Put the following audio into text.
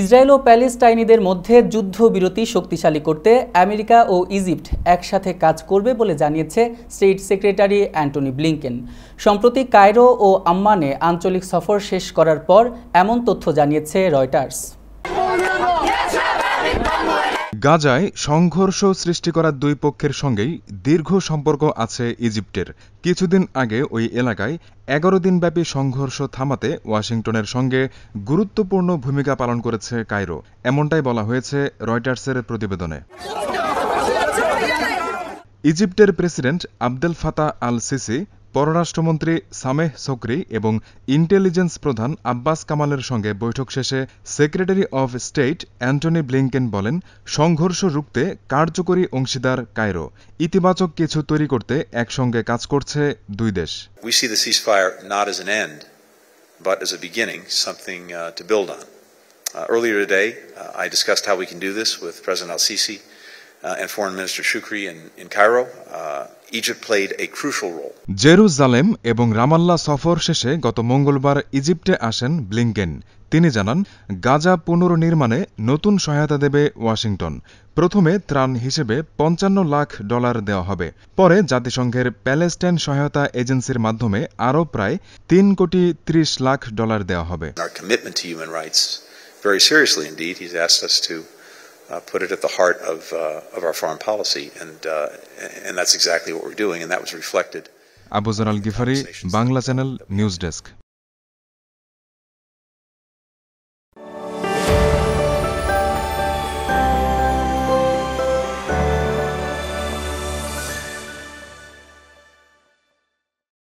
Israel ও প্যালেস্টাইনিদের মধ্যে যুদ্ধবিরতি শক্তিশালী করতে আমেরিকা ও ইজিপ্ট একসাথে কাজ করবে বলে জানিয়েছে স্টেট সেক্রেটারি অ্যান্টনি ব্লিংকেন সম্প্রতি কায়রো ও আম্মানে আঞ্চলিক সফর শেষ করার পর এমন তথ্য জানিয়েছে রয়টার্স গাজায় সংঘর্ষ সৃষ্টি করার দুই পক্ষের সঙ্গেই দীর্ঘ সম্পর্ক আছে ইজিপ্টের কিছুদিন আগে ওই এলাকায় এগারো দিনব্যাপী সংঘর্ষ থামাতে ওয়াশিংটনের সঙ্গে গুরুত্বপূর্ণ ভূমিকা পালন করেছে কায়রো এমনটাই বলা হয়েছে রয়টার্সের প্রতিবেদনে ইজিপ্টের প্রেসিডেন্ট আবদেল ফাতা আল সিসি পররাষ্ট্রমন্ত্রী সামেহ সোকরি এবং ইন্টেলিজেন্স প্রধান আব্বাস কামালের সঙ্গে বৈঠক শেষে secretary of state Antony Blinken বলেন সংঘর্ষ রুখতে কার্যকরী অংশীদার কায়রো ইতিবাচক কিছু তৈরি করতে একসঙ্গে কাজ করছে দুই দেশ uh, uh, earlier today, uh, I discussed how we can do this with President al Sisi. Uh, and Foreign Minister Shukri in, in Cairo. Uh, Egypt played a crucial role. Jerusalem এবং Ramallah সফর শেষে গত মঙ্গলবার ইজিপ্টে আসেন Blinken তিনি জানান গাজা পুনর্নির্মাণে নতুন সহায়তা দেবে ওয়াশিংটন প্রথমে ত্রাণ হিসেবে পঞ্চান্ন লাখ ডলার দেওয়া হবে পরে জাতিসংঘের প্যালেস্টাইন সহায়তা এজেন্সির মাধ্যমে আরও প্রায় তিন কোটি ত্রিশ লাখ ডলার দেওয়া হবে Our commitment to human rights, very seriously indeed, he's asked us to uh, put it at the heart of, uh, of our foreign policy, and, uh, and that's exactly what we're doing, and that was reflected.